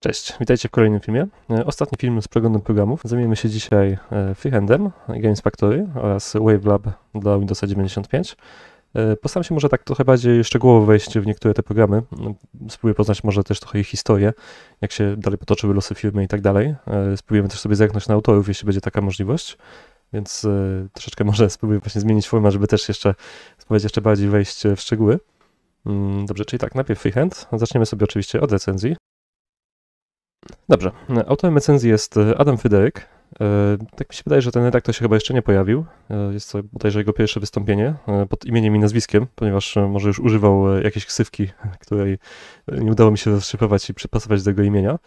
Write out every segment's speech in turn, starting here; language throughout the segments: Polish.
Cześć, witajcie w kolejnym filmie. E, ostatni film z przeglądem programów. Zajmiemy się dzisiaj e, Freehandem, Games Factory oraz Wavelab dla Windowsa 95. E, postaram się może tak trochę bardziej szczegółowo wejść w niektóre te programy. No, spróbuję poznać może też trochę ich historię, jak się dalej potoczyły losy firmy i tak dalej. Spróbujemy też sobie zerknąć na autorów, jeśli będzie taka możliwość. Więc troszeczkę może spróbuję właśnie zmienić formę, żeby też jeszcze spróbować jeszcze bardziej wejść w szczegóły. Mm, dobrze, czyli tak, najpierw freehand. Zaczniemy sobie oczywiście od recenzji. Dobrze. Autorem recenzji jest e, Adam Fryderyk. E, tak mi się wydaje, że ten redaktor się chyba jeszcze nie pojawił. E, jest to bodajże jego pierwsze wystąpienie pod imieniem i nazwiskiem, ponieważ może już używał jakiejś ksywki, której nie udało mi się rozszyfrować i przypasować do jego imienia.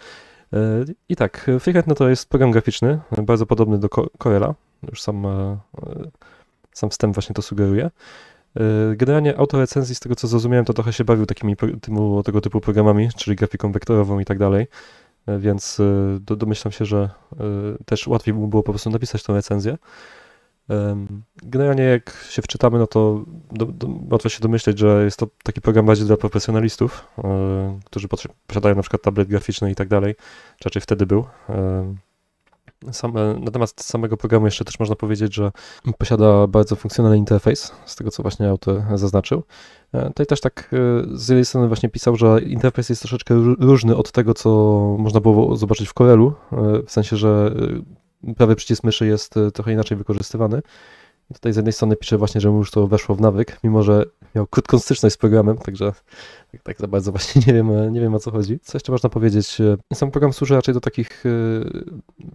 I tak, Freehand no to jest program graficzny, bardzo podobny do Corela. Już sam, sam wstęp właśnie to sugeruje. Generalnie autor recenzji, z tego co zrozumiałem, to trochę się bawił takimi tymu, tego typu programami, czyli grafiką wektorową i tak dalej. E, więc e, do, domyślam się, że e, też łatwiej mu było po prostu napisać tą recenzję. Generalnie jak się wczytamy, no to do, do, łatwo się domyśleć, że jest to taki program bardziej dla profesjonalistów, którzy posiadają na przykład tablet graficzny i tak dalej, czy raczej wtedy był. Same, na temat samego programu jeszcze też można powiedzieć, że posiada bardzo funkcjonalny interfejs, z tego co właśnie autor zaznaczył. E, tutaj też tak e, z jednej strony właśnie pisał, że interfejs jest troszeczkę różny od tego, co można było zobaczyć w Corelu, e, w sensie, że prawy przycisk myszy jest trochę inaczej wykorzystywany. Tutaj z jednej strony pisze właśnie, że mu już to weszło w nawyk, mimo że miał krótką styczność z programem, także tak, tak za bardzo właśnie nie wiem, nie wiem o co chodzi. Co jeszcze można powiedzieć? E, sam program służy raczej do takich e,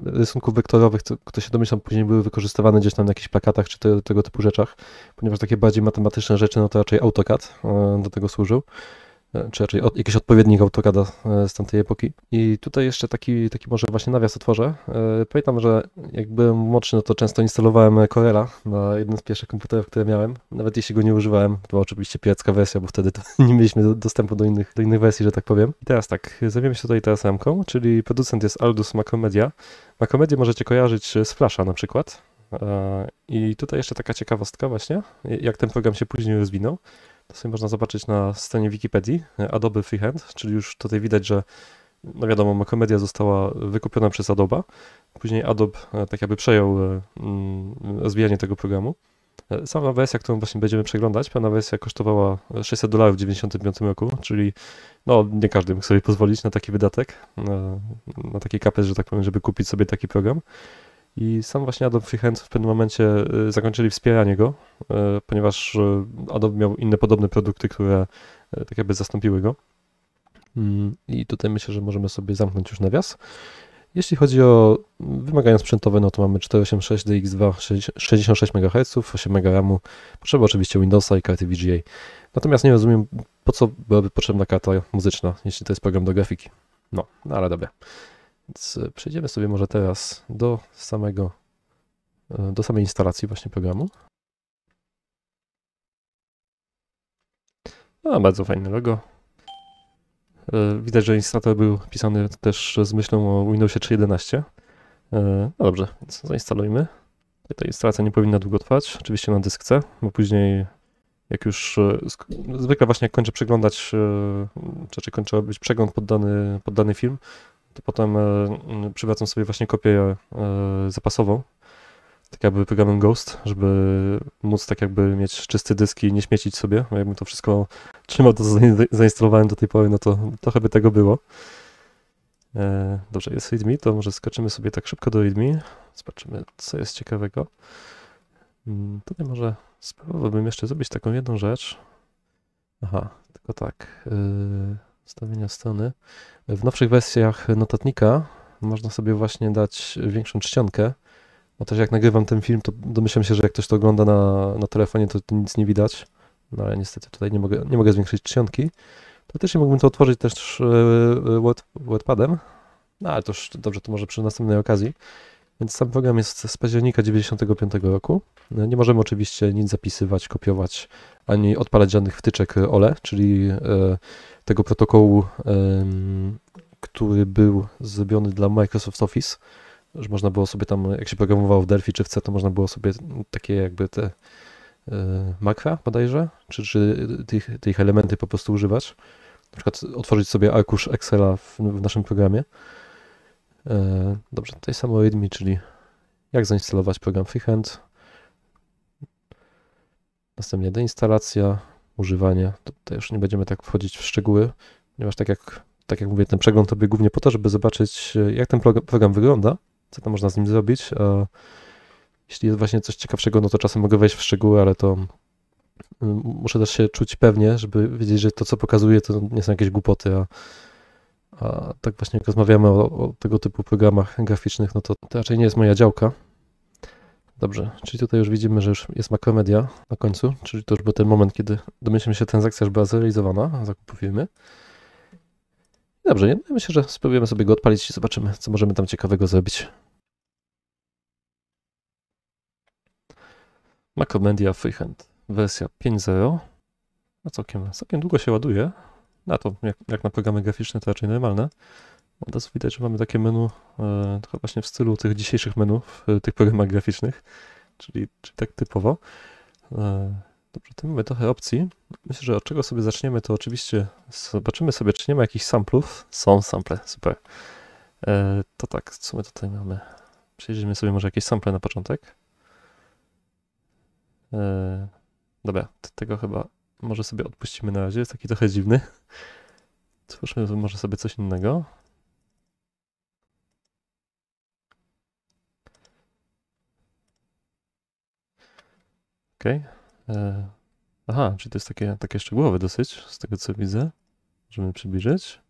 rysunków wektorowych, które się domyślam później były wykorzystywane gdzieś tam na jakichś plakatach czy te, tego typu rzeczach, ponieważ takie bardziej matematyczne rzeczy, no to raczej AutoCAD e, do tego służył. E, czy raczej od, jakiś odpowiednik AutoCAD'a e, z tamtej epoki. I tutaj jeszcze taki, taki może właśnie nawias otworzę. E, pamiętam, że jak byłem młodszy, no to często instalowałem Corela na jednym z pierwszych komputerów, które miałem. Nawet jeśli go nie używałem, to była oczywiście piracka wersja, bo wtedy nie mieliśmy dostępu do innych, do innych wersji, że tak powiem. I teraz tak, zajmiemy się tutaj TSM-ką, czyli producent jest Aldus Macromedia. Macomedia możecie kojarzyć z Flasha na przykład. I tutaj jeszcze taka ciekawostka właśnie, jak ten program się później rozwinął. To sobie można zobaczyć na stronie Wikipedii e, Adobe Freehand, czyli już tutaj widać, że no wiadomo, komedia została wykupiona przez Adobe. Później Adobe e, tak jakby przejął e, mm, rozwijanie tego programu. Sama wersja, którą właśnie będziemy przeglądać, pełna wersja kosztowała 600 dolarów w 1995 roku, czyli no nie każdy mógł sobie pozwolić na taki wydatek, na, na taki kapes, że tak powiem, żeby kupić sobie taki program. I sam właśnie Adobe Freehand w pewnym momencie y, zakończyli wspieranie go, y, ponieważ y, Adobe miał inne podobne produkty, które tak jakby zastąpiły go. Mm, I tutaj myślę, że możemy sobie zamknąć już nawias. Jeśli chodzi o mm, wymagania sprzętowe, no to mamy 486 DX2, 66 MHz, 8 MB RAMu. Potrzeba oczywiście Windowsa i karty VGA. Natomiast nie rozumiem, po co byłaby potrzebna karta muzyczna, jeśli to jest program do grafiki. No, no ale dobra. Więc e, przejdziemy sobie może teraz do samego, e, do samej instalacji właśnie programu. No, bardzo fajne logo. E, widać, że instalator był pisany też z myślą o Windowsie 3.11. No dobrze, więc zainstalujmy. Ta instalacja nie powinna długo trwać, oczywiście na dyskce, bo później jak już zwykle właśnie jak kończę przeglądać, czy, znaczy czy kończę być przegląd poddany, poddany film, to potem e, przywracam sobie właśnie kopię e, zapasową, tak jakby programem Ghost, żeby móc tak jakby mieć czysty dysk i nie śmiecić sobie. Jakbym to wszystko trzymał, to zainstalowałem do tej pory, no to trochę by tego było. E, dobrze, jest readme, to może skoczymy sobie tak szybko do readme. Zobaczymy, co jest ciekawego. Mm, tutaj może spróbowałbym jeszcze zrobić taką jedną rzecz. Aha, tylko tak. Yy ustawienia strony. W nowszych wersjach notatnika można sobie właśnie dać większą czcionkę, bo też jak nagrywam ten film, to domyślam się, że jak ktoś to ogląda na, na telefonie, to nic nie widać, no ale niestety tutaj nie mogę, nie mogę zwiększyć czcionki. nie mógłbym to otworzyć też e, e, WordPadem, no ale to już dobrze, to może przy następnej okazji. Więc sam program jest z października 95 roku. E, nie możemy oczywiście nic zapisywać, kopiować, ani odpalać żadnych wtyczek OLE, czyli e, tego protokołu, który był zrobiony dla Microsoft Office, że można było sobie tam, jak się programowało w Delphi czy w C, to można było sobie takie jakby te e, makra bodajże, czy, czy tych, tych elementy po prostu używać. Na przykład otworzyć sobie arkusz Excela w, w naszym programie E, dobrze, tutaj samo readme, czyli jak zainstalować program Freehand. Następnie deinstalacja, używanie. Tutaj już nie będziemy tak wchodzić w szczegóły, ponieważ tak jak, tak jak mówię, ten przegląd robię głównie po to, żeby zobaczyć, e, jak ten program wygląda, co tam można z nim zrobić. A jeśli jest właśnie coś ciekawszego, no to czasem mogę wejść w szczegóły, ale to mm, muszę też się czuć pewnie, żeby wiedzieć, że to, co pokazuję, to nie są jakieś głupoty, a a tak właśnie jak rozmawiamy o, o tego typu programach graficznych, no to, to raczej nie jest moja działka. Dobrze, czyli tutaj już widzimy, że już jest makromedia na końcu, czyli to już był ten moment, kiedy domyślamy się, że transakcja już była zrealizowana, zakupu firmy. Dobrze, ja myślę, że spróbujemy sobie go odpalić i zobaczymy, co możemy tam ciekawego zrobić. Macromedia Freehand, wersja 5.0. No całkiem, całkiem długo się ładuje, na to, jak, jak na programy graficzne, to raczej normalne. Od no, razu widać, że mamy takie menu e, trochę właśnie w stylu tych dzisiejszych menu w e, tych programach graficznych, czyli, czyli tak typowo. E, dobrze, no, tu mamy trochę opcji. Myślę, że od czego sobie zaczniemy, to oczywiście zobaczymy sobie, czy nie ma jakichś samplów. Są sample, super. E, to tak, co my tutaj mamy? Przejrzyjmy sobie może jakieś sample na początek. E, dobra, tego chyba może sobie odpuścimy na razie, jest taki trochę dziwny. Twórzmy może sobie coś innego. Okej. Okay. E, aha, czyli to jest takie, takie szczegółowe dosyć, z tego co widzę. Możemy przybliżyć.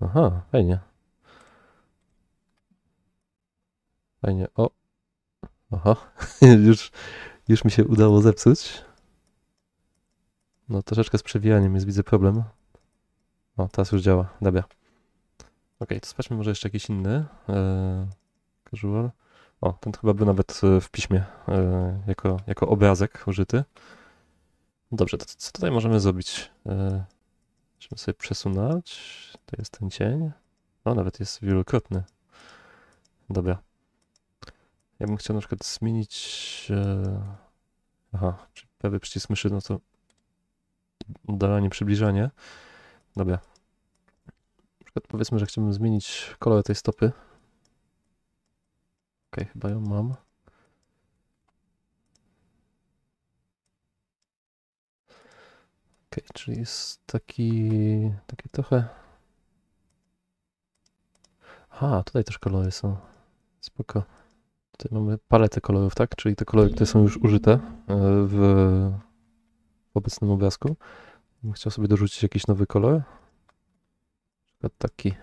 Aha, fajnie. Fajnie, o. Aha, już, już mi się udało zepsuć. No troszeczkę z przewijaniem jest, widzę problem. O, teraz już działa, dobra. Ok, to sprawdźmy może jeszcze jakiś inny e, casual. O, ten chyba był nawet e, w piśmie e, jako, jako obrazek użyty. Dobrze, to co tutaj możemy zrobić? E, sobie przesunąć. To jest ten cień. O, nawet jest wielokrotny. Dobra. Ja bym chciał na przykład zmienić... E, aha, prawy przycisk myszy, no to oddalanie, przybliżanie. Dobra. Na przykład powiedzmy, że chciałbym zmienić kolor tej stopy. Ok, chyba ją mam. Ok, czyli jest taki, taki trochę... Aha, tutaj też kolory są. Spoko. Tutaj mamy paletę kolorów, tak? Czyli te kolory, które są już użyte e, w w obecnym obrazku. Chciał sobie dorzucić jakiś nowy kolor. Na taki.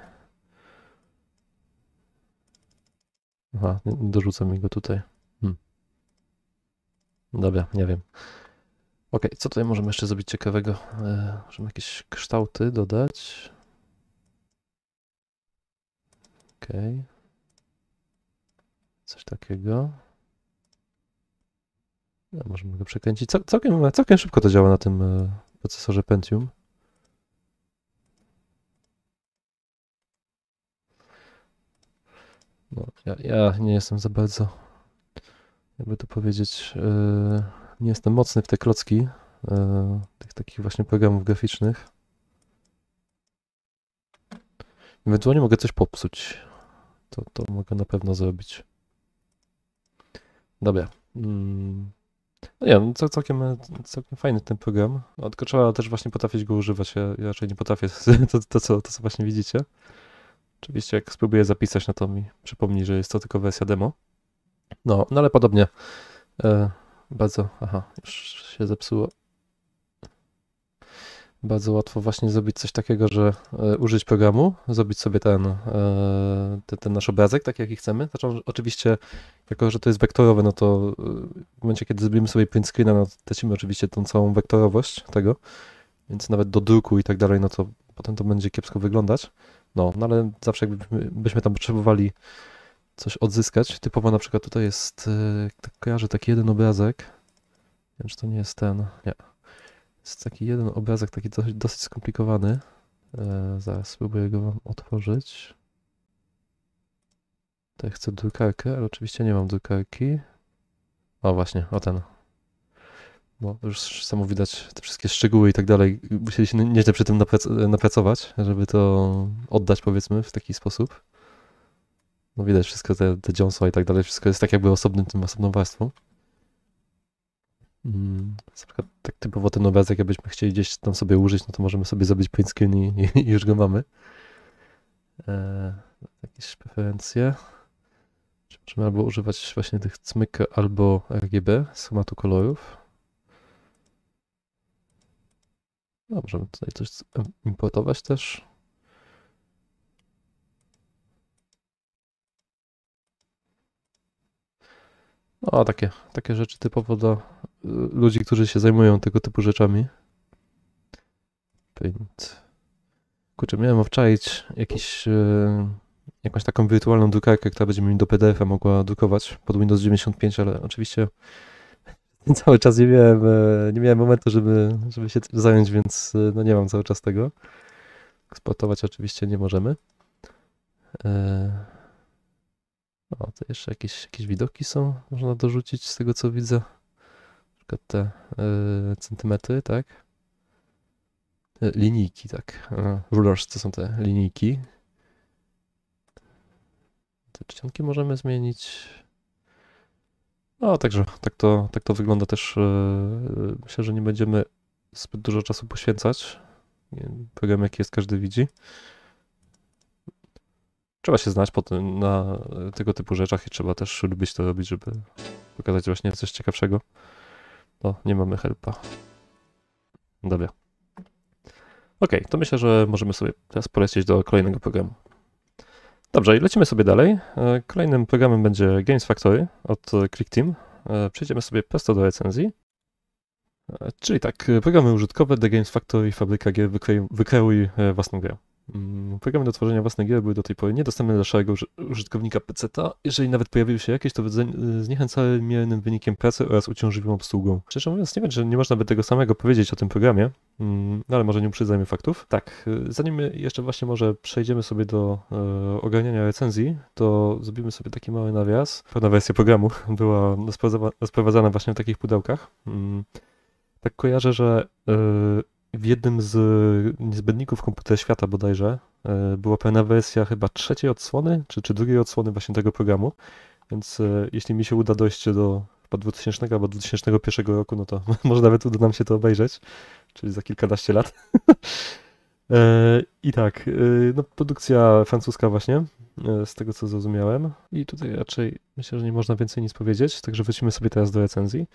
Aha, dorzucę mi go tutaj. Hmm. Dobra, nie wiem. Ok, co tutaj możemy jeszcze zrobić ciekawego? E, możemy jakieś kształty dodać. Ok. Coś takiego. Ja no, go przekręcić. Cał, całkiem, całkiem szybko to działa na tym e, procesorze Pentium. No, ja, ja nie jestem za bardzo, jakby to powiedzieć, yy, nie jestem mocny w te klocki yy, tych takich właśnie programów graficznych. Ewentualnie mogę coś popsuć. To, to mogę na pewno zrobić. Dobra. Mm. No nie, no co, całkiem, całkiem fajny ten program, no, tylko trzeba też właśnie potrafić go używać. Ja, ja raczej nie potrafię to, to, co, to, co właśnie widzicie. Oczywiście jak spróbuję zapisać, no to mi przypomni, że jest to tylko wersja demo. No, no ale podobnie. E, bardzo, aha, już się zepsuło bardzo łatwo właśnie zrobić coś takiego, że e, użyć programu, zrobić sobie ten, e, ten, ten nasz obrazek, taki jaki chcemy. Zresztą, znaczy, oczywiście, jako że to jest wektorowe, no to e, w momencie, kiedy zrobimy sobie print screena, no to tracimy oczywiście tą całą wektorowość tego, więc nawet do druku i tak dalej, no to potem to będzie kiepsko wyglądać. No, no ale zawsze jakbyśmy tam potrzebowali coś odzyskać, typowo na przykład tutaj jest, tak kojarzę, taki jeden obrazek, nie wiem, czy to nie jest ten, nie, jest taki jeden obrazek, taki dosyć, dosyć skomplikowany. E, zaraz spróbuję go wam otworzyć. Tutaj chcę drukarkę, ale oczywiście nie mam drukarki. O właśnie, o ten. Bo już samo widać te wszystkie szczegóły i tak dalej. Musieli się nieźle przy tym napracować, żeby to oddać powiedzmy w taki sposób. No widać wszystko, te, te dziąsła i tak dalej, wszystko jest tak jakby osobnym tym, osobną warstwą. Mm. przykład, tak typowo ten obrazek, jakbyśmy chcieli gdzieś tam sobie użyć, no to możemy sobie zrobić print screen i, i już go mamy. E, jakieś preferencje. Czy możemy albo używać właśnie tych cmyk albo RGB schematu kolorów. No, możemy tutaj coś importować też. No, takie, takie rzeczy typowo dla y, ludzi, którzy się zajmują tego typu rzeczami. Paint. Kurczę, miałem wczaić jakiś, y, jakąś taką wirtualną drukarkę, która będzie mi do PDF-a mogła drukować pod Windows 95, ale oczywiście cały czas nie miałem, y, nie miałem momentu, żeby, żeby się tym zająć, więc no nie mam cały czas tego. Eksportować oczywiście nie możemy. E, o, to jeszcze jakieś, jakieś widoki są, można dorzucić z tego co widzę. Na przykład te y, centymetry, tak? E, linijki, tak. Yy, rulers to są te linijki. Te czcionki możemy zmienić. No, także tak to, tak to wygląda też. E, myślę, że nie będziemy zbyt dużo czasu poświęcać. Program jaki jest, każdy widzi trzeba się znać potem na tego typu rzeczach i trzeba też lubić to robić, żeby pokazać właśnie coś ciekawszego. No, nie mamy helpa. Dobra. Ok, to myślę, że możemy sobie teraz polecieć do kolejnego programu. Dobrze, i lecimy sobie dalej. E, kolejnym programem będzie Games Factory od ClickTeam. E, przejdziemy sobie prosto do recenzji. E, czyli tak, programy użytkowe The Games Factory, fabryka gier, wykreuj, wykreuj własną grę. Mm, programy do tworzenia własnej gier były do tej pory niedostępne dla szarego użytkownika pc Jeżeli nawet pojawiły się jakieś, to zniechęcały miernym wynikiem pracy oraz uciążliwą obsługą. Szczerze mówiąc, nie wiem, że nie można by tego samego powiedzieć o tym programie, no ale może nie uprzedzajmy faktów. Tak, y, zanim jeszcze właśnie może przejdziemy sobie do e, ogarniania recenzji, to zrobimy sobie taki mały nawias. Pewna wersja programu była sprowadzana właśnie w takich pudełkach. Mm, tak kojarzę, że e, w jednym z e, niezbędników Komputera Świata bodajże e, była pełna wersja chyba trzeciej odsłony, czy, czy drugiej odsłony właśnie tego programu, więc e, jeśli mi się uda dojść do chyba 2000 albo 2001 roku, no to może nawet uda nam się to obejrzeć, czyli za kilkanaście lat. I tak, no produkcja francuska właśnie, z tego co zrozumiałem. I tutaj raczej myślę, że nie można więcej nic powiedzieć, także wrócimy sobie teraz do recenzji.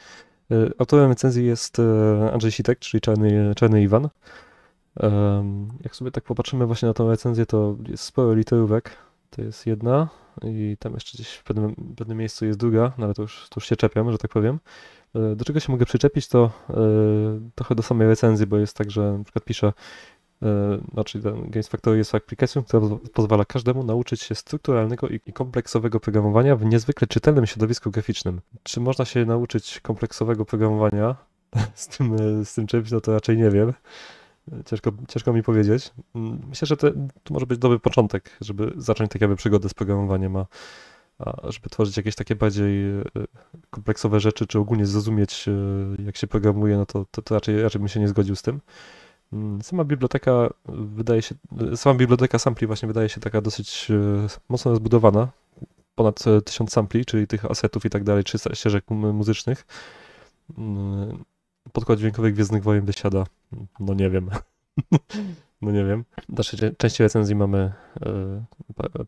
E, autorem recenzji jest e, Andrzej Sitek, czyli Czarny, Czarny Iwan. Jak sobie tak popatrzymy właśnie na tą recenzję, to jest sporo literówek. To jest jedna i tam jeszcze gdzieś w pewnym, w pewnym miejscu jest druga, no ale to już, to już się czepiam, że tak powiem. E, do czego się mogę przyczepić, to trochę do samej recenzji, bo jest tak, że na przykład piszę E, znaczy Games Factory jest aplikacją, która pozwala każdemu nauczyć się strukturalnego i kompleksowego programowania w niezwykle czytelnym środowisku graficznym. Czy można się nauczyć kompleksowego programowania z tym, e, z tym czymś, no to raczej nie wiem. Ciężko, ciężko mi powiedzieć. Mm, myślę, że to, to może być dobry początek, żeby zacząć tak jakby przygodę z programowaniem, a, a żeby tworzyć jakieś takie bardziej e, kompleksowe rzeczy, czy ogólnie zrozumieć, jak się programuje, no to, to, to raczej, raczej bym się nie zgodził z tym. Mm, sama biblioteka y, wydaje się, y, sama biblioteka sampli właśnie wydaje się taka dosyć y, mocno rozbudowana. Ponad 1000 sampli, czyli tych asetów i tak dalej, czy ścieżek muzycznych. Mm, podkład dźwiękowy Gwiezdnych Wojen wysiada, no nie wiem. No nie wiem. W naszej części recenzji mamy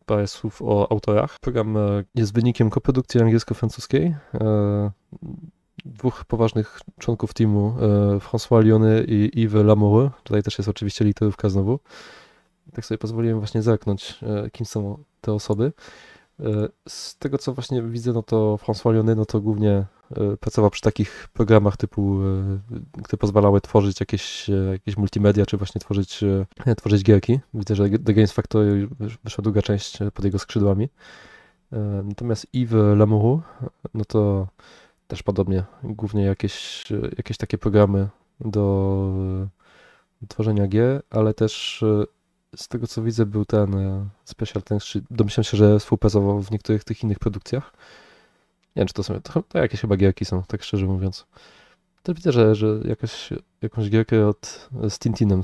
parę słów o autorach. Program jest wynikiem koprodukcji angielsko-francuskiej dwóch poważnych członków teamu, e, François Liony i Yves Lamoureux. Tutaj też jest oczywiście literówka znowu. Tak sobie pozwoliłem właśnie zerknąć, e, kim są te osoby. E, z tego, co właśnie widzę, no to François Liony, no to głównie pracował przy takich programach typu, które pozwalały tworzyć jakieś, jakieś multimedia, czy właśnie tworzyć, tworzyć gierki. Widzę, że The Games Factory wyszła druga część pod jego skrzydłami. Natomiast Yves Lamoureux, no to też podobnie, głównie jakieś, jakieś takie programy do tworzenia g, ale też e, z tego co widzę był ten e, Special Tanks, czy domyślam się, że współpracował w niektórych tych innych produkcjach. Nie wiem, czy to są, to, to jakieś chyba gierki są, tak szczerze mówiąc. Też widzę, że, że jakaś, jakąś gierkę od, e, z Tintinem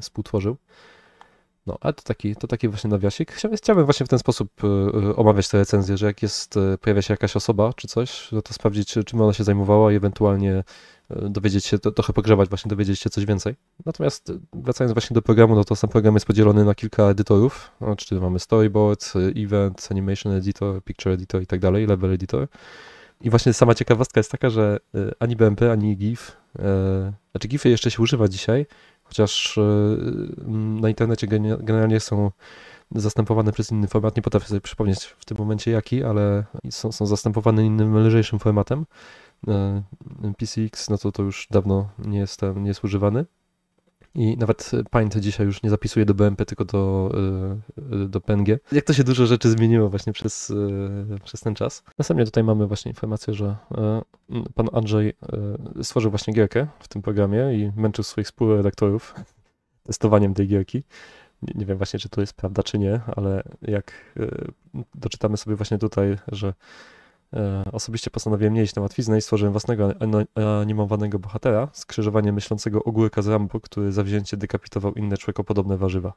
współtworzył. No, ale to taki, to taki właśnie nawiasik. Chciałbym właśnie w ten sposób e, e, omawiać te recenzje, że jak jest, e, pojawia się jakaś osoba czy coś, no to sprawdzić, czym ona się zajmowała i ewentualnie dowiedzieć się, to, trochę pogrzebać, właśnie dowiedzieć się coś więcej. Natomiast wracając właśnie do programu, no to sam program jest podzielony na kilka edytorów, no, czyli mamy storyboard, event, animation editor, picture editor i tak dalej, level editor. I właśnie sama ciekawostka jest taka, że ani BMP, ani GIF, yy, znaczy GIFy jeszcze się używa dzisiaj, chociaż e, na internecie generalnie są zastępowane przez inny format. Nie potrafię sobie przypomnieć w tym momencie jaki, ale są, są zastępowane innym, lżejszym formatem. E, PCX, no to to już dawno nie jest, nie jest używany i nawet to e, dzisiaj już nie zapisuje do BMP, tylko do, e, e, do PNG. Jak to się dużo rzeczy zmieniło właśnie przez, przez ten czas. Następnie tutaj mamy właśnie informację, że pan Andrzej stworzył właśnie gierkę w tym programie i męczył swoich współredaktorów testowaniem tej gierki. Nie wiem właśnie, czy to jest prawda, czy nie, ale jak doczytamy sobie właśnie tutaj, że E, osobiście postanowiłem nie iść na łatwiznę i stworzyłem własnego animowanego bohatera, skrzyżowanie myślącego ogórka z rambu, który zawzięcie dekapitował inne człekopodobne warzywa.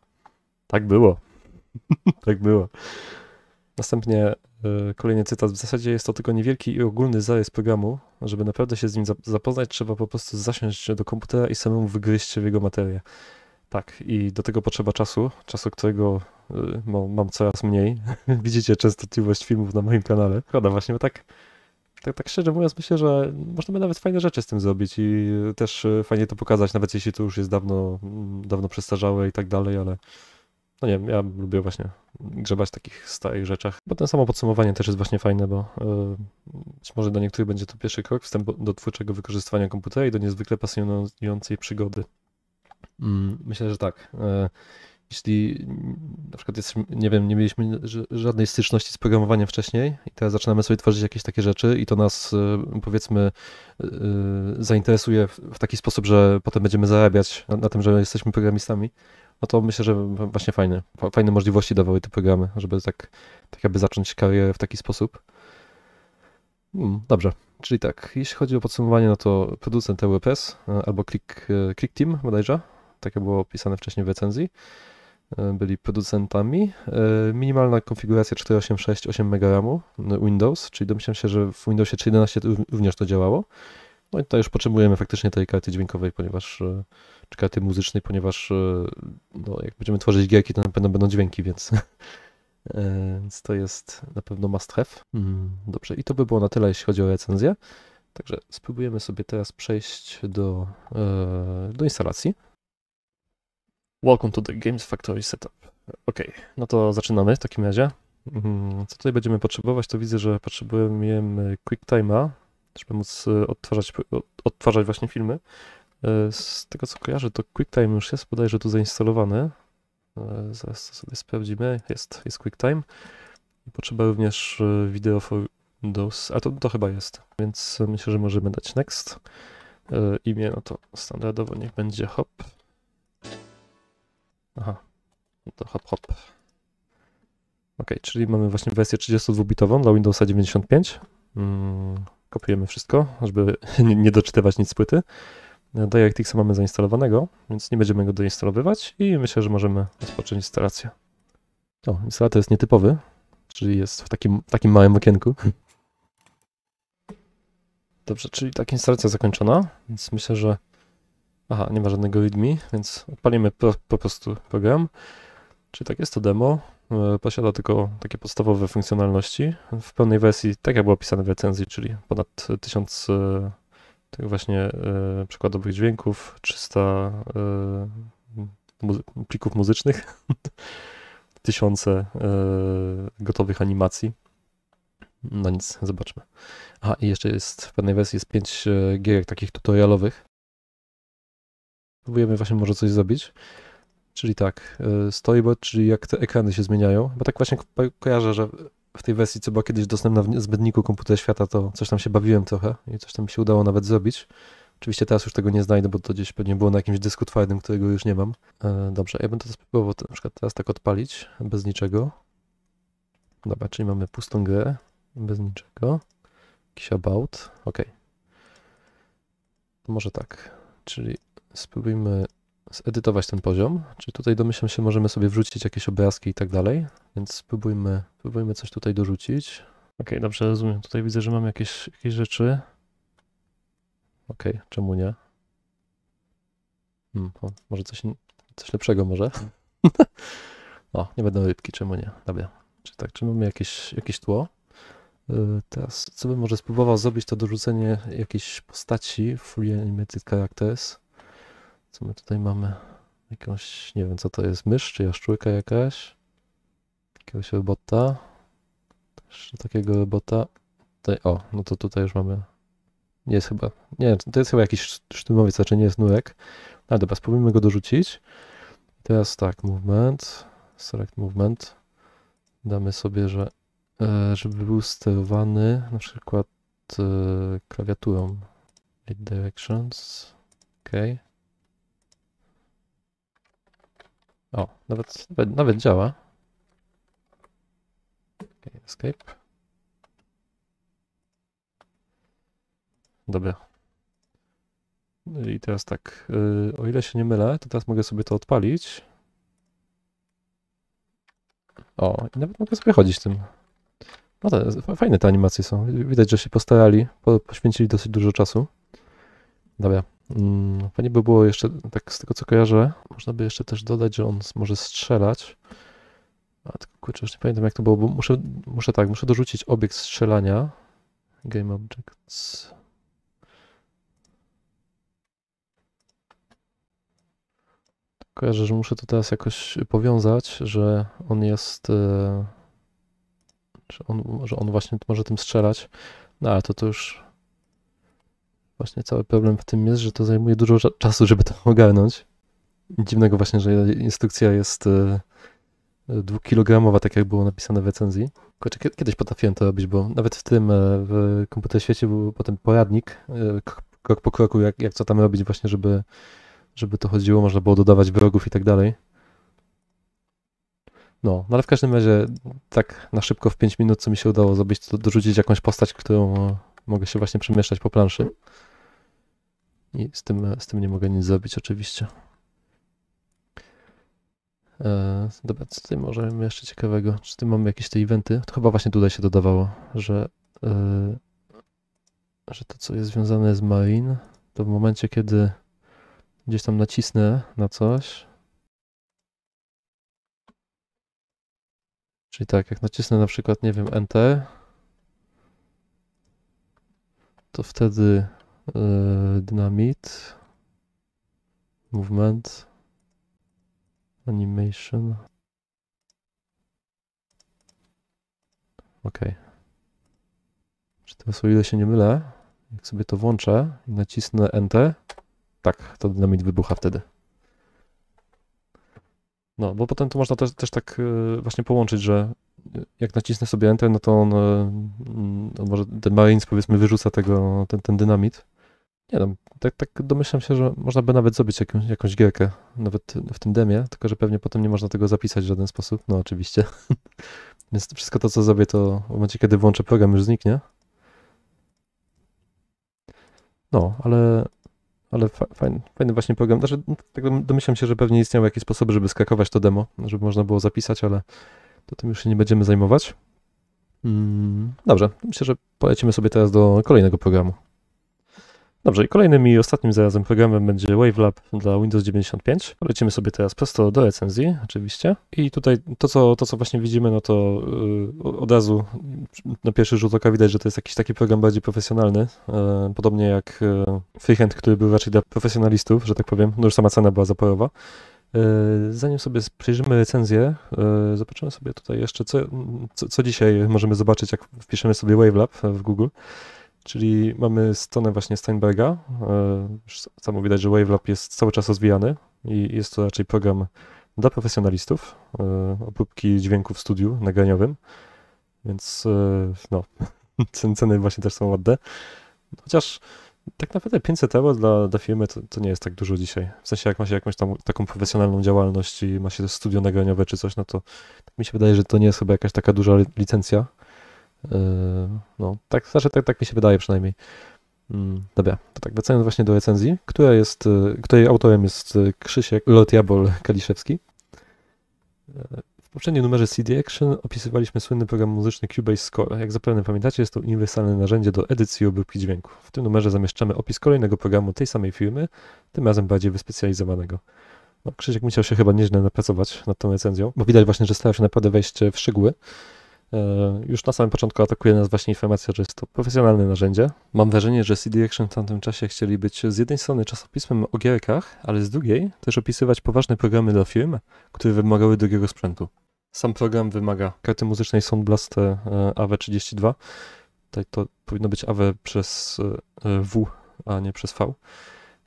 Tak było. tak było. Następnie e, kolejny cytat. W zasadzie jest to tylko niewielki i ogólny zarys programu. Żeby naprawdę się z nim zapoznać, trzeba po prostu zasiąść do komputera i samemu wygryźć się w jego materię. Tak, i do tego potrzeba czasu, czasu, którego y, mam coraz mniej. Widzicie częstotliwość filmów na moim kanale. Szkoda właśnie, bo tak, tak, tak szczerze mówiąc myślę, że można by nawet fajne rzeczy z tym zrobić i y, też y, fajnie to pokazać, nawet jeśli to już jest dawno, mm, dawno przestarzałe i tak dalej, ale no nie wiem, ja lubię właśnie grzebać w takich starych rzeczach. Bo ten samo podsumowanie też jest właśnie fajne, bo być może dla niektórych będzie to pierwszy krok, wstęp do twórczego wykorzystywania komputera i do niezwykle pasjonującej przygody. Mm, myślę, że tak. E, jeśli na przykład jest, nie wiem, nie mieliśmy żadnej styczności z programowaniem wcześniej i teraz zaczynamy sobie tworzyć jakieś takie rzeczy i to nas e, powiedzmy e, zainteresuje w taki sposób, że potem będziemy zarabiać na, tym, że jesteśmy programistami, no to myślę, że właśnie fajne, fajne możliwości dawały te programy, żeby tak, tak jakby zacząć karierę w taki sposób. Mm, dobrze, czyli tak, jeśli chodzi o podsumowanie, no to producent WPS albo Click, Click Team bodajże, tak jak było opisane wcześniej w recenzji. E, byli producentami. E, minimalna konfiguracja 486, 8 MB RAMu e, Windows, czyli domyślam się, że w Windowsie 3.11 również to działało. No i tutaj już potrzebujemy faktycznie tej karty dźwiękowej, ponieważ czy karty muzycznej, ponieważ no, jak będziemy tworzyć gierki, to na pewno będą dźwięki, więc, więc to jest na pewno must have. Mm, dobrze, i to by było na tyle, jeśli chodzi o recenzję. Także spróbujemy sobie teraz przejść do, do instalacji. Welcome to the Games Factory Setup. Ok, no to zaczynamy w takim razie. Mhm, co tutaj będziemy potrzebować, to widzę, że potrzebujemy QuickTime'a, żeby móc e, odtwarzać, odtwarzać właśnie filmy. E, z tego co kojarzę, to QuickTime już jest bodajże tu zainstalowany. E, zaraz to sobie sprawdzimy. Jest, jest QuickTime. Potrzeba również Video for Windows, a to, to chyba jest, więc myślę, że możemy dać Next. Imię, no to standardowo niech będzie Hop. Aha, no to hop, hop. Ok, czyli mamy właśnie wersję 32-bitową dla Windowsa 95. Mm, kopiujemy wszystko, żeby nie, nie doczytywać nic z płyty. DirectX'a mamy zainstalowanego, więc nie będziemy go doinstalowywać i myślę, że możemy rozpocząć instalację. O, instalator jest nietypowy, czyli jest w takim, takim małym okienku. Dobrze, czyli taka instalacja zakończona, więc myślę, że Aha, nie ma żadnego readme, więc odpalimy po, po prostu program. Czyli tak, jest to demo, e, posiada tylko takie podstawowe funkcjonalności. W pełnej wersji, tak jak było opisane w recenzji, czyli ponad 1000 e, tych właśnie e, przykładowych dźwięków, 300 plików muzycznych, tysiące gotowych animacji. No nic, zobaczmy. A i jeszcze jest w pewnej wersji jest 5 gierek takich tutorialowych, Próbujemy właśnie może coś zrobić. Czyli tak, e, storyboard, czyli jak te ekrany się zmieniają. Bo tak właśnie ko kojarzę, że w tej wersji, co była kiedyś dostępna w zbędniku komputera świata, to coś tam się bawiłem trochę i coś tam mi się udało nawet zrobić. Oczywiście teraz już tego nie znajdę, bo to gdzieś pewnie było na jakimś dysku twardym, którego już nie mam. E, dobrze, ja będę to spróbował na przykład teraz tak odpalić, bez niczego. Dobra, czyli mamy pustą grę, bez niczego. Jakiś about, ok. może tak, czyli Spróbujmy zedytować ten poziom. Czy tutaj domyślam się, możemy sobie wrzucić jakieś obrazki i tak dalej, więc spróbujmy, spróbujmy coś tutaj dorzucić. Ok, dobrze, rozumiem. Tutaj widzę, że mam jakieś, jakieś rzeczy. Ok, czemu nie? Hmm, o, może coś, coś lepszego może? o, nie będą rybki, czemu nie? Dobra. Czy tak, czy mamy jakieś, jakieś tło? Y, teraz, co bym może spróbował zrobić, to dorzucenie jakiejś postaci w Fully Animated Characters. Co my tutaj mamy? Jakąś, nie wiem co to jest, mysz czy jaszczurka jakaś? Jakiegoś robota? Jeszcze takiego robota. Tutaj, o, no to tutaj już mamy... Nie jest chyba, nie to jest chyba jakiś sztymowiec znaczy nie jest nurek. Ale dobra, spróbujmy go dorzucić. teraz tak, movement, select movement. Damy sobie, że e, żeby był sterowany na przykład e, klawiaturą. Lead directions, ok. O, nawet, nawet, nawet działa. Okay, escape. Dobra. No I teraz tak, yy, o ile się nie mylę, to teraz mogę sobie to odpalić. O, i nawet mogę sobie chodzić tym. No to fajne te animacje są. Widać, że się postarali, poświęcili dosyć dużo czasu. Dobra. Mm, fajnie by było jeszcze, tak z tego co kojarzę, można by jeszcze też dodać, że on może strzelać. A tylko kurczę, już nie pamiętam jak to było, bo muszę, muszę tak, muszę dorzucić obiekt strzelania. Game Objects. Kojarzę, że muszę to teraz jakoś powiązać, że on jest. E, że on, że on właśnie może tym strzelać. No ale to to już Właśnie cały problem w tym jest, że to zajmuje dużo czasu, żeby to ogarnąć. Dziwnego właśnie, że instrukcja jest e, e, dwukilogramowa, tak jak było napisane w recenzji. kiedyś potrafiłem to robić, bo nawet w tym, e, w komputer świecie był potem poradnik, krok po kroku, jak, jak co tam robić właśnie, żeby, żeby to chodziło, można było dodawać wrogów i tak dalej. No, no ale w każdym razie tak na szybko w 5 minut, co mi się udało zrobić, to dorzucić jakąś postać, którą mogę się właśnie przemieszczać po planszy. I z tym, e, z tym nie mogę nic zrobić oczywiście. E, dobra, co tutaj możemy jeszcze ciekawego? Czy tutaj mamy jakieś te eventy? To chyba właśnie tutaj się dodawało, że, e, że to co jest związane z Marine, to w momencie kiedy gdzieś tam nacisnę na coś, Czyli tak, jak nacisnę na przykład, nie wiem, Enter, to wtedy E, dynamit. Movement. Animation. Ok. Czy teraz o ile się nie mylę, jak sobie to włączę i nacisnę NT, tak, to dynamit wybucha wtedy. No, bo potem to można też, też tak e, właśnie połączyć, że jak nacisnę sobie Enter, no to on, e, on no może ten Marines powiedzmy wyrzuca tego, ten, ten dynamit. Nie no, tak, tak domyślam się, że można by nawet zrobić jakąś, jakąś gierkę, nawet w tym demie, tylko że pewnie potem nie można tego zapisać w żaden sposób, no oczywiście. Więc wszystko to, co zrobię, to w momencie, kiedy włączę program, już zniknie. No, ale, ale fa fajny, fajny właśnie program. Znaczy, no, tak domyślam się, że pewnie istniały jakieś sposoby, żeby skakować to demo, żeby można było zapisać, ale to tym już się nie będziemy zajmować. Mm, dobrze, myślę, że polecimy sobie teraz do kolejnego programu. Dobrze, i kolejnym i ostatnim zarazem programem będzie Wavelab dla Windows 95. Lecimy sobie teraz prosto do recenzji, oczywiście. I tutaj to, co, to, co właśnie widzimy, no to yy, od razu na pierwszy rzut oka widać, że to jest jakiś taki program bardziej profesjonalny, yy, podobnie jak yy, Freehand, który był raczej dla profesjonalistów, że tak powiem. No już sama cena była zaporowa. E, zanim sobie przyjrzymy recenzję, zobaczymy sobie tutaj jeszcze, co, co, co dzisiaj możemy zobaczyć, jak wpiszemy sobie Wavelab w Google. Czyli mamy stronę właśnie Steinberga. E, samo widać, że Wavelab jest cały czas rozwijany i jest to raczej program dla profesjonalistów, e, obróbki dźwięku w studiu nagraniowym, więc e, no, ceny właśnie też są ładne. Chociaż tak naprawdę 500 euro dla, dla firmy to, to, nie jest tak dużo dzisiaj. W sensie jak ma się jakąś tam taką profesjonalną działalność i ma się studio nagraniowe czy coś, no to mi się wydaje, że to nie jest chyba jakaś taka duża licencja. No, tak, znaczy, tak, tak mi się wydaje przynajmniej. Mm, dobra, to tak wracając właśnie do recenzji, która jest, e, której autorem jest e, Krzysiek Lotiabol Kaliszewski. E, w poprzednim numerze CD Action opisywaliśmy słynny program muzyczny Cubase Score. Jak zapewne pamiętacie, jest to uniwersalne narzędzie do edycji i obróbki dźwięku. W tym numerze zamieszczamy opis kolejnego programu tej samej firmy, tym razem bardziej wyspecjalizowanego. No, Krzysiek musiał się chyba nieźle napracować nad tą recenzją, bo widać właśnie, że starał się naprawdę wejść w szczegóły. E, już na samym początku atakuje nas właśnie informacja, że jest to profesjonalne narzędzie. Mam wrażenie, że CD Action w tamtym czasie chcieli być z jednej strony czasopismem o gierkach, ale z drugiej też opisywać poważne programy dla firm, które wymagały drugiego sprzętu. Sam program wymaga karty muzycznej Soundblast Blast AW32. Tutaj to powinno być AW przez e, W, a nie przez V.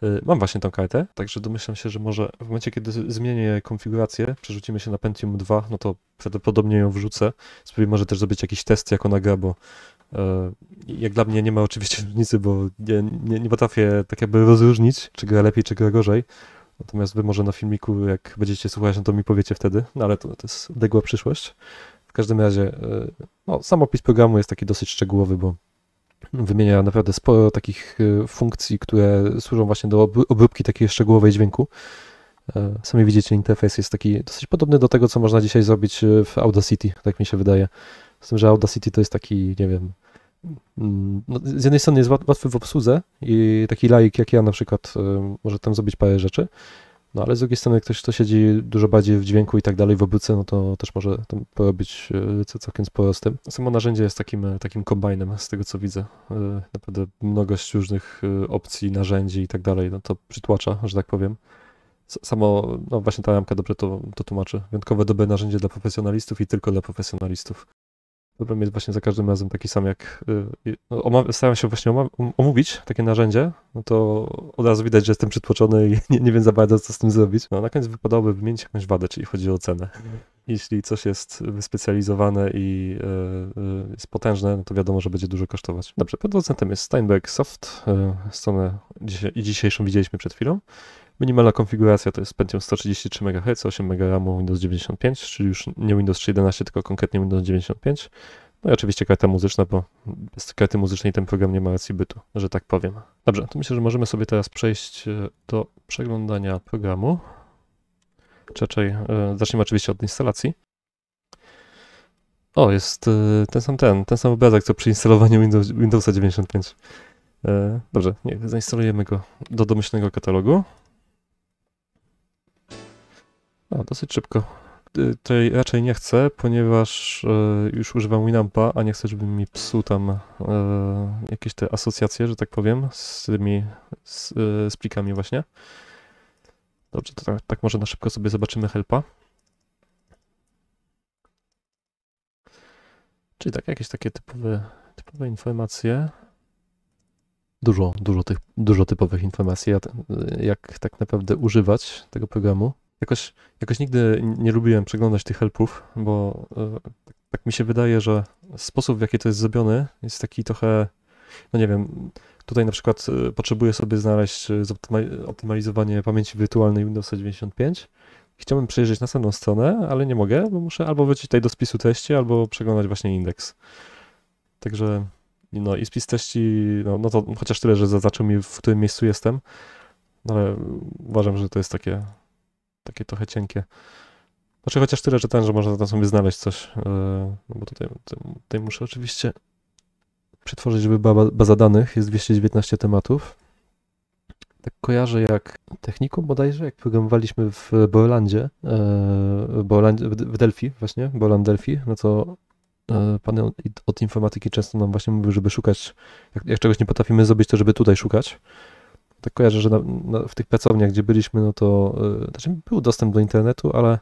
Y, mam właśnie tą kartę, także domyślam się, że może w momencie, kiedy zmienię konfigurację, przerzucimy się na Pentium 2, no to prawdopodobnie ją wrzucę. Spróbuję może też zrobić jakiś test, jak ona gra, bo y, jak dla mnie nie ma oczywiście różnicy, bo nie, nie, nie potrafię tak jakby rozróżnić, czy gra lepiej, czy gra gorzej. Natomiast wy może na filmiku, jak będziecie słuchać, no to mi powiecie wtedy, no ale to, to jest odległa przyszłość. W każdym razie, y, no, sam opis programu jest taki dosyć szczegółowy, bo wymienia naprawdę sporo takich y, funkcji, które służą właśnie do obróbki takiej szczegółowej dźwięku. E, sami widzicie, interfejs jest taki dosyć podobny do tego, co można dzisiaj zrobić y, w Audacity, tak mi się wydaje. Z tym, że Audacity to jest taki, nie wiem, mm, no, z jednej strony jest łatwy w obsłudze i taki laik jak ja na przykład y, może tam zrobić parę rzeczy, no ale z drugiej strony ktoś, kto siedzi dużo bardziej w dźwięku i tak dalej, w obróce, no to też może porobić e, całkiem sporo z tym. Samo narzędzie jest takim, e, takim kombajnem, z tego co widzę. E, naprawdę mnogość różnych opcji, narzędzi i tak dalej, no to przytłacza, że tak powiem. Samo, no właśnie ta ramka dobrze to, to tłumaczy. Wyjątkowe dobre narzędzie dla profesjonalistów i tylko dla profesjonalistów problem jest właśnie za każdym razem taki sam, jak y, y, no, staram się właśnie omówić takie narzędzie, no to od razu widać, że jestem przytłoczony i nie, nie wiem za bardzo, co z tym zrobić. No, na koniec wypadałoby wymienić jakąś wadę, czyli chodzi o cenę. Mhm. Jeśli coś jest wyspecjalizowane i y, jest potężne, no to wiadomo, że będzie dużo kosztować. Dobrze, producentem jest Steinberg Soft, stronę dzisiaj, dzisiejszą widzieliśmy przed chwilą. Minimalna konfiguracja to jest Pentium 133 MHz, 8 MB RAMu, Windows 95, czyli już nie Windows 3.11, tylko konkretnie Windows 95. No i oczywiście karta muzyczna, bo bez karty muzycznej ten program nie ma racji bytu, że tak powiem. Dobrze, to myślę, że możemy sobie teraz przejść e, do przeglądania programu. Czeczej, e, zaczniemy oczywiście od instalacji. O, jest e, ten sam ten, ten sam obrazek co przy instalowaniu Windows, Windowsa 95. Dobrze, nie, zainstalujemy go do domyślnego katalogu dosyć szybko. Tej raczej nie chcę, ponieważ e, już używam Winampa, a nie chcę, żeby mi psuł tam e, jakieś te asocjacje, że tak powiem, z tymi z, e, z plikami właśnie. Dobrze, to tak, tak może na szybko sobie zobaczymy helpa. Czyli tak, jakieś takie typowe, typowe informacje. Dużo, dużo, tych, dużo typowych informacji, jak tak naprawdę używać tego programu. Jakoś, jakoś nigdy nie lubiłem przeglądać tych helpów, bo e, tak, tak mi się wydaje, że sposób, w jaki to jest zrobiony, jest taki trochę, no nie wiem, tutaj na przykład e, potrzebuję sobie znaleźć e, optymalizowanie pamięci wirtualnej Windows 95. Chciałbym przejrzeć następną stronę, ale nie mogę, bo muszę albo wrócić tutaj do spisu treści, albo przeglądać właśnie indeks. Także no i spis treści, no, no to chociaż tyle, że zaznaczył mi, w którym miejscu jestem, no ale uważam, że to jest takie takie trochę cienkie. Znaczy chociaż tyle, że ten, że można tam sobie znaleźć coś, e, no bo tutaj, tutaj muszę oczywiście przetworzyć, żeby baza danych, jest 219 tematów. Tak kojarzę jak technikum bodajże, jak programowaliśmy w Boelandzie, e, w Delphi właśnie, Boeland Delphi, no to e, pan od informatyki często nam właśnie mówił, żeby szukać, jak, jak czegoś nie potrafimy zrobić, to żeby tutaj szukać tak kojarzę, że na, na, w tych pracowniach, gdzie byliśmy, no to yy, znaczy był dostęp do internetu, ale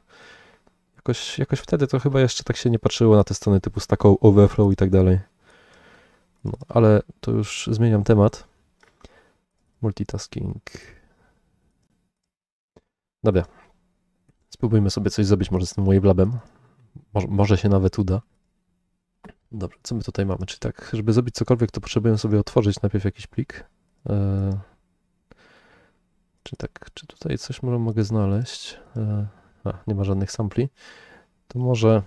jakoś, jakoś wtedy to chyba jeszcze tak się nie patrzyło na te strony typu Stack Overflow i tak dalej. No, ale to już zmieniam temat. Multitasking. Dobra. Spróbujmy sobie coś zrobić może z tym Wavelabem. Może, może się nawet uda. Dobra, co my tutaj mamy? Czyli tak, żeby zrobić cokolwiek, to potrzebujemy sobie otworzyć najpierw jakiś plik. Yy. Czy tak, czy tutaj coś mogę znaleźć? E, a, nie ma żadnych sampli. To może,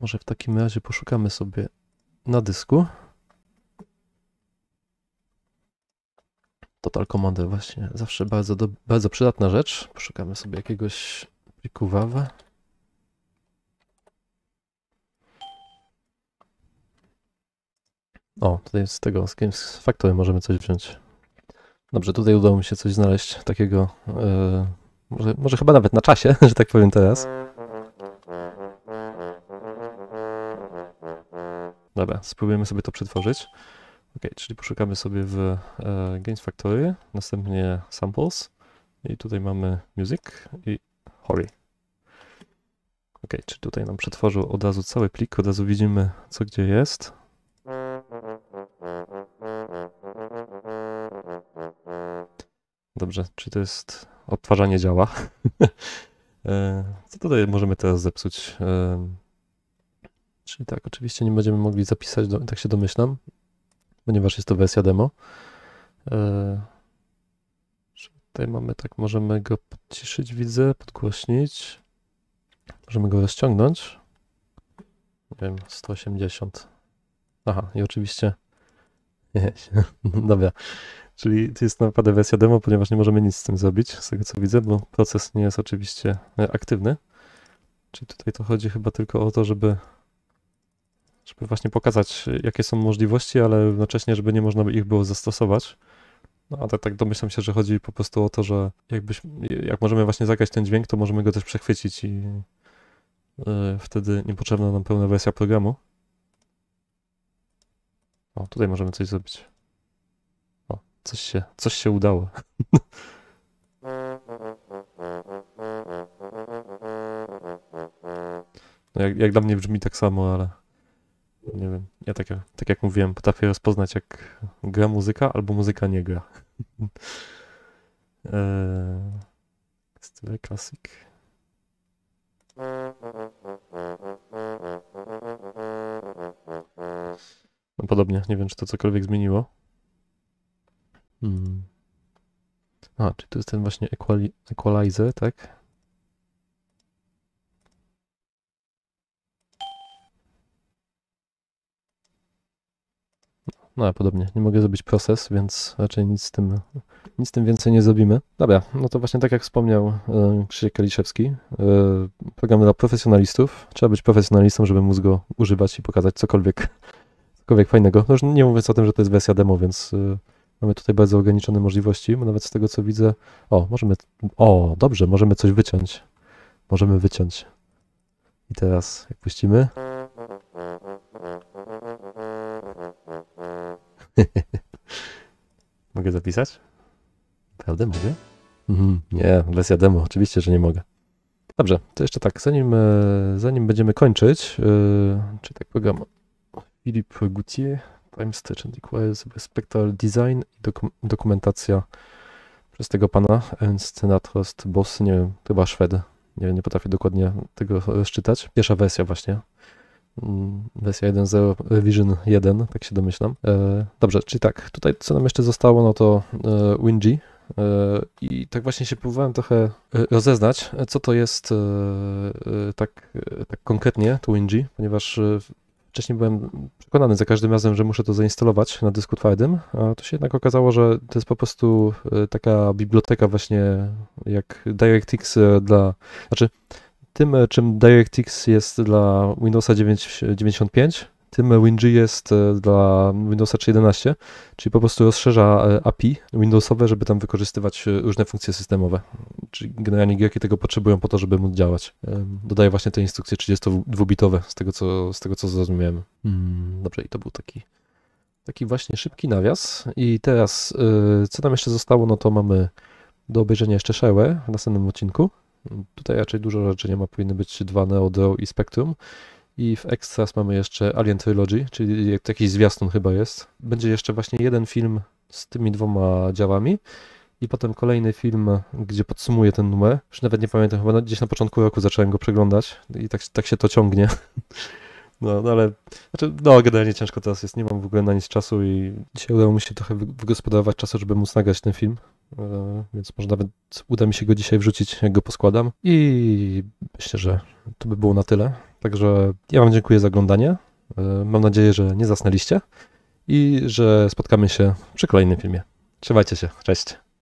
może w takim razie poszukamy sobie na dysku. Total Commander właśnie, zawsze bardzo, do, bardzo przydatna rzecz. Poszukamy sobie jakiegoś pliku WAWA. O, tutaj z tego, z, z faktory możemy coś wziąć. Dobrze, tutaj udało mi się coś znaleźć takiego, yy, może, może chyba nawet na czasie, że tak powiem teraz. Dobra, spróbujemy sobie to przetworzyć. Ok, czyli poszukamy sobie w e, Games Factory, następnie Samples i tutaj mamy Music i Hori. Ok, czyli tutaj nam przetworzył od razu cały plik, od razu widzimy co gdzie jest. dobrze, czy to jest odtwarzanie działa. E, co tutaj możemy teraz zepsuć? E, czyli tak, oczywiście nie będziemy mogli zapisać, tak się domyślam, ponieważ jest to wersja demo. E, tutaj mamy tak, możemy go podciszyć, widzę, podgłośnić. Możemy go rozciągnąć. Nie wiem, 180. Aha, i oczywiście. Dobra. Czyli to jest naprawdę wersja demo, ponieważ nie możemy nic z tym zrobić, z tego co widzę, bo proces nie jest oczywiście e, aktywny. Czyli tutaj to chodzi chyba tylko o to, żeby, żeby właśnie pokazać, jakie są możliwości, ale równocześnie, żeby nie można by ich było zastosować. No ale tak domyślam się, że chodzi po prostu o to, że jak możemy właśnie zagrać ten dźwięk, to możemy go też przechwycić i yy, wtedy niepotrzebna nam pełna wersja programu. O, tutaj możemy coś zrobić. Coś się, coś się udało. No jak, jak dla mnie brzmi tak samo, ale nie wiem. Ja tak, tak jak mówiłem, potrafię rozpoznać, jak gra muzyka albo muzyka nie gra. Style eee, klasik. No podobnie, nie wiem, czy to cokolwiek zmieniło. Hmm. A, czy to jest ten właśnie equali equalizer, tak? No, no podobnie. Nie mogę zrobić proces, więc raczej nic z tym, nic z tym więcej nie zrobimy. Dobra, no to właśnie tak jak wspomniał e, Krzysiek Kaliszewski, e, program dla profesjonalistów. Trzeba być profesjonalistą, żeby móc go używać i pokazać cokolwiek, cokolwiek fajnego. No już nie mówiąc o tym, że to jest wersja demo, więc e, Mamy tutaj bardzo ograniczone możliwości, nawet z tego co widzę. O, możemy. O, dobrze, możemy coś wyciąć. Możemy wyciąć. I teraz, jak puścimy. mogę zapisać? Prawda, mogę? Mhm, nie, wersja demo, oczywiście, że nie mogę. Dobrze, to jeszcze tak, zanim, e, zanim będziemy kończyć, yy, czy tak program Filip Gutier, Time Stitching Equals Spectral Design i dokum dokumentacja przez tego pana Enscenatrost Boss, nie wiem, chyba Szwed. Nie, nie potrafię dokładnie tego rozczytać. Pierwsza wersja właśnie. Mm, wersja 1.0, Vision 1, tak się domyślam. E, dobrze, czyli tak, tutaj co nam jeszcze zostało, no to e, WinG, e, i tak właśnie się próbowałem trochę rozeznać, co to jest tak, tak konkretnie to WinG, ponieważ wcześniej byłem przekonany za każdym razem, że muszę to zainstalować na dysku twardym, a to się jednak okazało, że to jest po prostu e, taka biblioteka właśnie jak DirectX e, dla, znaczy tym e, czym DirectX jest dla Windowsa 9, 95, tym jest e, dla Windowsa 3.11, czyli po prostu rozszerza e, API Windowsowe, żeby tam wykorzystywać e, różne funkcje systemowe. Czyli generalnie jakie tego potrzebują po to, żeby móc działać. Dodaje właśnie te instrukcje 32-bitowe, z tego co, z tego co zrozumiałem. Mm, dobrze, i to był taki taki właśnie szybki nawias. I teraz, co nam jeszcze zostało, no to mamy do obejrzenia jeszcze Shell'e w następnym odcinku. Tutaj raczej dużo rzeczy nie ma, powinny być dwa Neo i Spectrum. I w Extras mamy jeszcze Alien Trilogy, czyli jakiś zwiastun chyba jest. Będzie jeszcze właśnie jeden film z tymi dwoma działami i potem kolejny film, gdzie podsumuję ten numer. Już nawet nie pamiętam, chyba gdzieś na początku roku zacząłem go przeglądać i tak, tak się to ciągnie. No, no ale, znaczy, no generalnie ciężko teraz jest, nie mam w ogóle na nic czasu i dzisiaj udało mi się trochę wygospodarować czasu, żeby móc nagrać ten film, e, więc może nawet uda mi się go dzisiaj wrzucić, jak go poskładam i myślę, że to by było na tyle. Także ja Wam dziękuję za oglądanie. E, mam nadzieję, że nie zasnęliście i że spotkamy się przy kolejnym filmie. Trzymajcie się. Cześć.